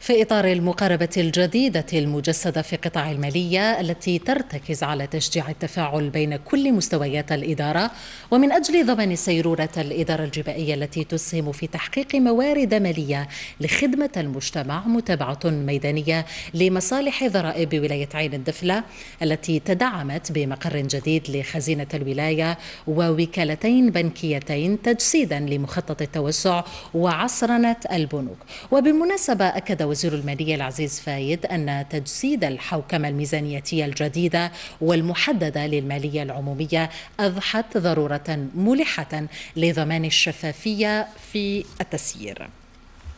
في إطار المقاربة الجديدة المجسدة في قطاع المالية التي ترتكز على تشجيع التفاعل بين كل مستويات الإدارة ومن أجل ضمان سيرورة الإدارة الجبائية التي تسهم في تحقيق موارد مالية لخدمة المجتمع متابعة ميدانية لمصالح ضرائب ولاية عين الدفلة التي تدعمت بمقر جديد لخزينة الولاية ووكالتين بنكيتين تجسيدا لمخطط التوسع وعصرنة البنوك وبالمناسبة أكد وزير المالية العزيز فايد أن تجسيد الحوكمة الميزانية الجديدة والمحددة للمالية العمومية أضحت ضرورة ملحة لضمان الشفافية في التسيير